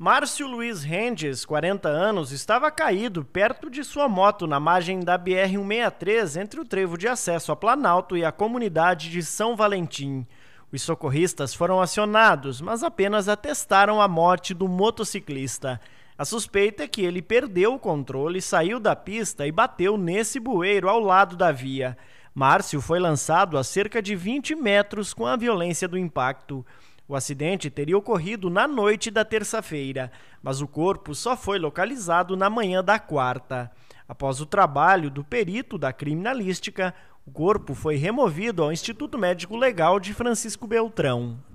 Márcio Luiz Rendes, 40 anos, estava caído perto de sua moto na margem da BR-163 entre o trevo de acesso a Planalto e a comunidade de São Valentim. Os socorristas foram acionados, mas apenas atestaram a morte do motociclista. A suspeita é que ele perdeu o controle, saiu da pista e bateu nesse bueiro ao lado da via. Márcio foi lançado a cerca de 20 metros com a violência do impacto. O acidente teria ocorrido na noite da terça-feira, mas o corpo só foi localizado na manhã da quarta. Após o trabalho do perito da criminalística, o corpo foi removido ao Instituto Médico Legal de Francisco Beltrão.